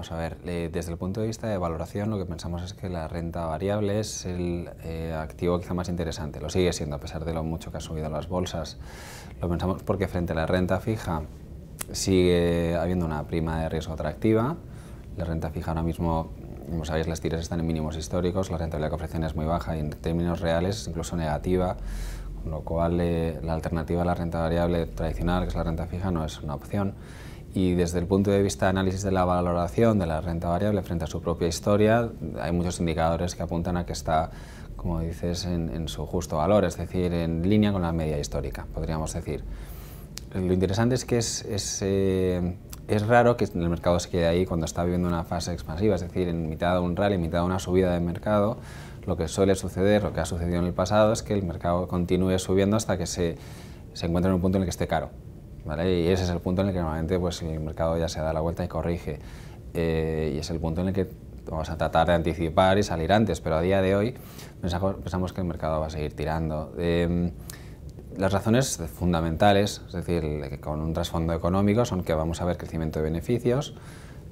Vamos a ver, desde el punto de vista de valoración lo que pensamos es que la renta variable es el eh, activo quizá más interesante, lo sigue siendo a pesar de lo mucho que ha subido las bolsas. Lo pensamos porque frente a la renta fija sigue habiendo una prima de riesgo atractiva, la renta fija ahora mismo, como sabéis, las tiras están en mínimos históricos, la rentabilidad que ofrecen es muy baja y en términos reales incluso negativa, con lo cual eh, la alternativa a la renta variable tradicional, que es la renta fija, no es una opción y desde el punto de vista de análisis de la valoración de la renta variable frente a su propia historia, hay muchos indicadores que apuntan a que está, como dices, en, su justo valor, es decir, en línea con la media histórica, podríamos decir. Lo interesante es que es, eh, es, raro que el mercado se quede ahí cuando está viviendo una fase expansiva, es decir, en mitad de un rally, en mitad de una subida de mercado, lo que suele suceder, lo que ha sucedido en el pasado, es que el mercado continúe subiendo hasta que se, se encuentre en un punto en el que esté caro. Y ese es el punto en el que normalmente pues, el mercado ya se da la vuelta y corrige. Eh, y es el punto en el que vamos a tratar de anticipar y salir antes, pero a día de hoy pensamos que el mercado va a seguir tirando. Em, las razones fundamentales, es decir, con un trasfondo económico, son que vamos a ver crecimiento de beneficios,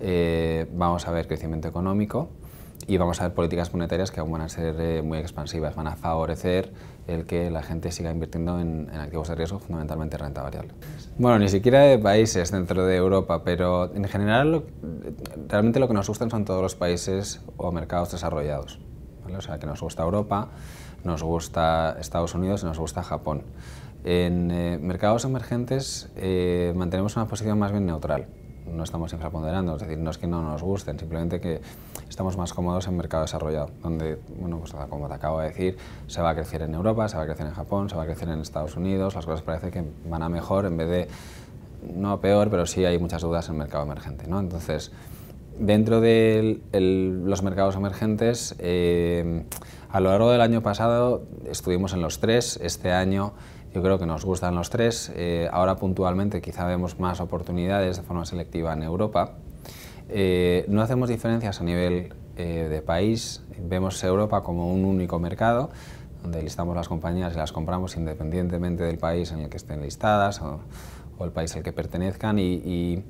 eh, vamos a ver crecimiento económico, y vamos a ver políticas monetarias que aún van a ser eh, muy expansivas, van a favorecer el que la gente siga invirtiendo en, activos de riesgo, fundamentalmente renta variable. Bueno, ni siquiera de países dentro de Europa, pero en general realmente lo que nos gustan son todos los países o mercados desarrollados. O sea, que nos gusta Europa, nos gusta Estados Unidos y nos gusta Japón. En eh, mercados emergentes eh, mantenemos una posición más bien neutral no estamos infraponderando, es decir, no es que no nos gusten, simplemente que estamos más cómodos en mercado desarrollado, donde, bueno, pues como te acabo de decir, se va a crecer en Europa, se va a crecer en Japón, se va a crecer en Estados Unidos, las cosas parece que van a mejor en vez de, no peor, pero sí hay muchas dudas en mercado emergente, ¿no? Entonces, dentro de los mercados emergentes, eh, a lo largo del año pasado estuvimos en los tres, este año yo creo que nos gustan los tres. Eh, ahora puntualmente quizá vemos más oportunidades de forma selectiva en Europa. Eh, no hacemos diferencias a nivel eh, de país. Vemos Europa como un único mercado donde listamos las compañías y las compramos independientemente del país en el que estén listadas o, el país al que pertenezcan y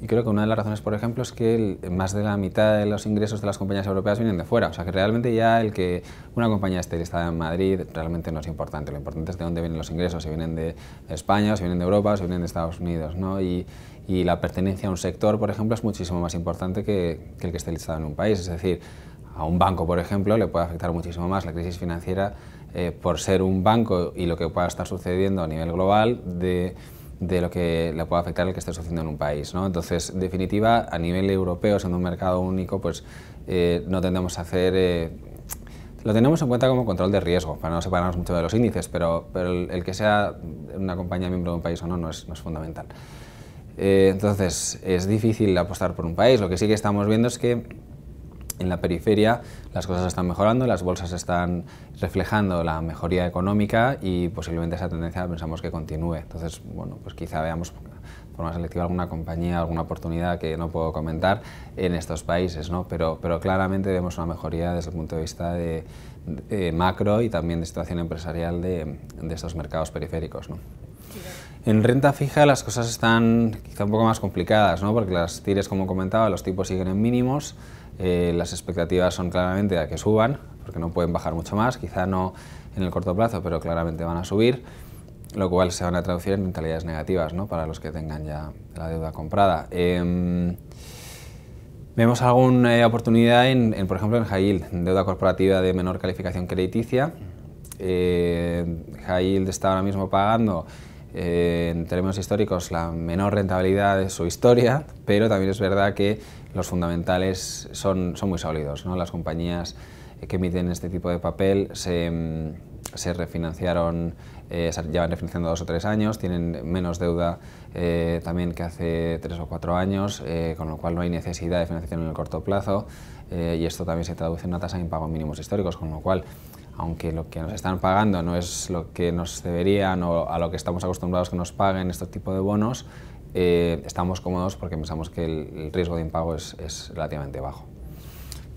y creo que una de las razones, por ejemplo, es que más de la mitad de los ingresos de las compañías europeas vienen de fuera. O sea, que realmente ya el que una compañía esté listada en Madrid realmente no es importante. Lo importante es de dónde vienen los ingresos, si vienen de España, si vienen de Europa, si vienen de Estados Unidos. ¿no? Y, la pertenencia a un sector, por ejemplo, es muchísimo más importante que, el que esté listado en un país. Es decir, a un banco, por ejemplo, le puede afectar muchísimo más la crisis financiera eh, por ser un banco y lo que pueda estar sucediendo a nivel global de de lo que le pueda afectar el que esté sucediendo en un país. ¿no? Entonces, en definitiva, a nivel europeo, siendo un mercado único, pues eh, no tendemos a hacer... Eh, lo tenemos en cuenta como control de riesgo, para no separarnos mucho de los índices, pero, el, que sea una compañía miembro de un país o no no es, no fundamental. Eh, entonces, es difícil apostar por un país. Lo que sí que estamos viendo es que en la periferia las cosas están mejorando, las bolsas están reflejando la mejoría económica y posiblemente esa tendencia pensamos que continúe. Entonces, bueno, pues quizá veamos por forma selectiva alguna compañía, alguna oportunidad que no puedo comentar en estos países, ¿no? Pero, pero claramente vemos una mejoría desde el punto de vista de, macro y también de situación empresarial de, de estos mercados periféricos, ¿no? En renta fija las cosas están quizá un poco más complicadas, ¿no? porque las tires, como comentaba, los tipos siguen en mínimos, eh, las expectativas son claramente a que suban, porque no pueden bajar mucho más, quizá no en el corto plazo, pero claramente van a subir, lo cual se van a traducir en mentalidades negativas para los que tengan ya la deuda comprada. Em, vemos alguna eh, oportunidad, en, por ejemplo, en high deuda corporativa de menor calificación crediticia. high eh, está ahora mismo pagando eh, en términos históricos la menor rentabilidad de su historia, pero también es verdad que los fundamentales son, muy sólidos. Las compañías que emiten este tipo de papel se, mm, refinanciaron, eh, se llevan refinanciando dos o tres años, tienen menos deuda eh, también que hace tres o cuatro años, con lo cual no hay necesidad de financiación en el corto plazo y esto también se traduce en una tasa de impago mínimos históricos, con lo cual aunque lo que nos están pagando no es lo que nos deberían o a lo que estamos acostumbrados que nos paguen estos tipos de bonos, eh, estamos cómodos porque pensamos que el, riesgo de impago es, relativamente bajo.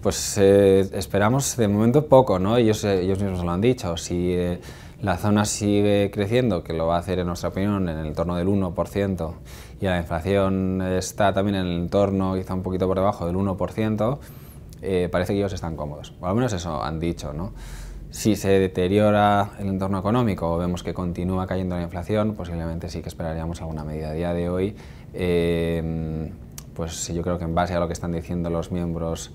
Pues eh, esperamos de momento poco, ¿no? Ellos, eh, ellos mismos lo han dicho. Si la zona sigue creciendo, que lo va a hacer en nuestra opinión en el torno del 1%, y la inflación está también en el torno, quizá un poquito por debajo del 1%, parece que ellos están cómodos. O al menos eso han dicho, ¿no? Si se deteriora el entorno económico o vemos que continúa cayendo la inflación, posiblemente sí que esperaríamos alguna medida. A día de hoy, eh, pues yo creo que en base a lo que están diciendo los miembros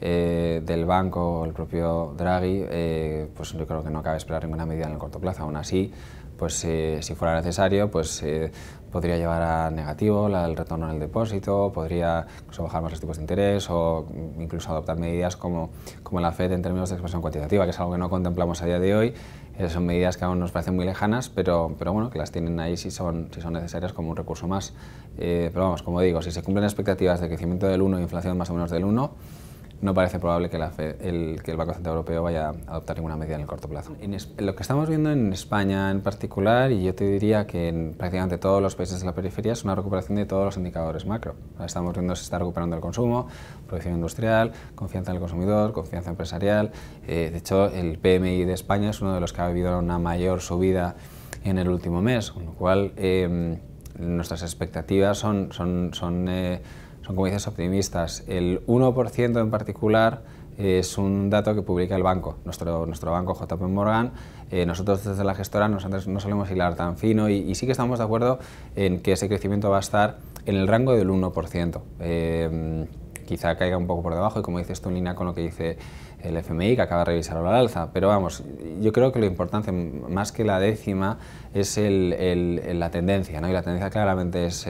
eh, del banco, el propio Draghi, eh, pues yo creo que no cabe esperar ninguna medida en el corto plazo. Aún así, pues eh, si, fuera necesario, pues eh, podría llevar a negativo el retorno en el depósito, podría bajar más los tipos de interés o mm, incluso adoptar medidas como, la FED en términos de expresión cuantitativa, que es algo que no contemplamos a día de hoy. Eh, son medidas que aún nos parecen muy lejanas, pero, bueno, que las tienen ahí si son, si son necesarias como un recurso más. pero vamos, como digo, si se cumplen expectativas de crecimiento del 1 e inflación más o menos del 1, no parece probable que, el, Banco Central Europeo vaya a adoptar ninguna medida en el corto plazo. lo que estamos viendo en España en particular, y yo te diría que en prácticamente todos los países de la periferia, es una recuperación de todos los indicadores macro. Estamos viendo se está recuperando el consumo, producción industrial, confianza en el consumidor, confianza empresarial. Eh, de hecho, el PMI de España es uno de los que ha habido una mayor subida en el último mes, con lo cual em, nuestras expectativas son... Eh, como dices, optimistas. El 1% en particular eh, es un dato que publica el banco, nuestro, nuestro banco JP Morgan. Eh, nosotros desde la gestora no, no solemos hilar tan fino y, sí que estamos de acuerdo en que ese crecimiento va a estar en el rango del 1%. Eh, quizá caiga un poco por debajo y como dices tú en línea con lo que dice el FMI que acaba de revisar la alza, pero vamos, yo creo que lo importante más que la décima es la tendencia, y la tendencia claramente es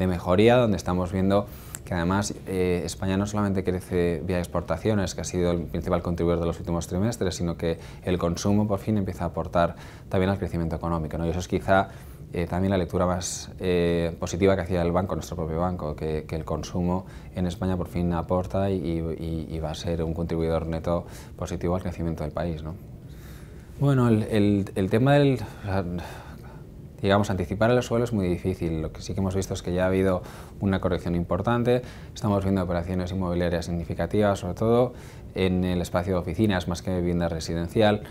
de mejoría, donde estamos viendo que además eh, España no solamente crece vía exportaciones, que ha sido el principal contribuidor de los últimos trimestres, sino que el consumo por fin empieza a aportar también al crecimiento económico. ¿no? Y eso es quizá eh, también la lectura más eh, positiva que hacía el banco, nuestro propio banco, que, el consumo en España por fin aporta y, va a ser un contribuidor neto positivo al crecimiento del país. Bueno, el, tema del digamos, anticipar el suelo es muy difícil. Lo que sí que hemos visto es que ya ha habido una corrección importante. Estamos viendo operaciones inmobiliarias significativas, sobre todo en el espacio de oficinas, más que vivienda residencial.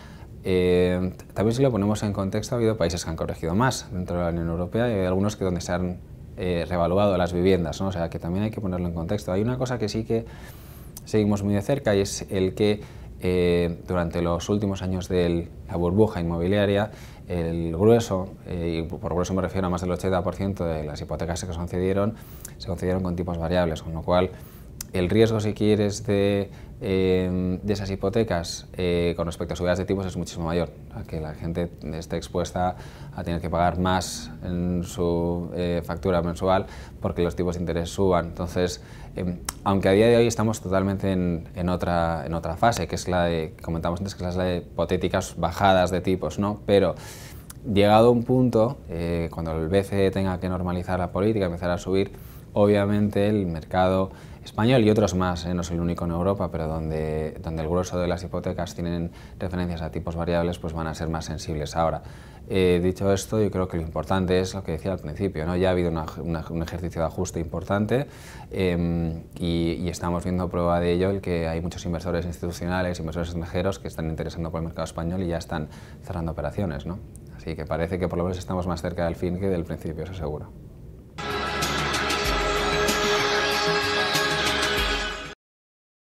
Eh, también si lo ponemos en contexto, ha habido países que han corregido más dentro de la Unión Europea y hay algunos que donde se han eh, revaluado las viviendas, ¿no? o sea que también hay que ponerlo en contexto. Hay una cosa que sí que seguimos muy de cerca y es el que eh, durante los últimos años de la burbuja inmobiliaria, el grueso, eh, y por grueso me refiero a más del 80% de las hipotecas que se concedieron, se concedieron con tipos variables, con lo cual el riesgo, si quieres, de, em, esas hipotecas eh, con respecto a subidas de tipos es muchísimo mayor, a que la gente esté expuesta a tener que pagar más en su eh, factura mensual porque los tipos de interés suban. Entonces, em, aunque a día de hoy estamos totalmente en, otra, en otra fase, que es la de, comentamos antes, que es la de hipotéticas bajadas de tipos, ¿no? Pero llegado un punto, eh, cuando el BCE tenga que normalizar la política, empezar a subir, obviamente el mercado español y otros más, ¿eh? no soy el único en Europa, pero donde, donde el grueso de las hipotecas tienen referencias a tipos variables, pues van a ser más sensibles ahora. Eh, dicho esto, yo creo que lo importante es lo que decía al principio, ¿no? ya ha habido un ejercicio de ajuste importante em, y, estamos viendo prueba de ello el que hay muchos inversores institucionales, inversores extranjeros que están interesando por el mercado español y ya están cerrando operaciones. ¿no? Así que parece que por lo menos estamos más cerca del fin que del principio, eso seguro.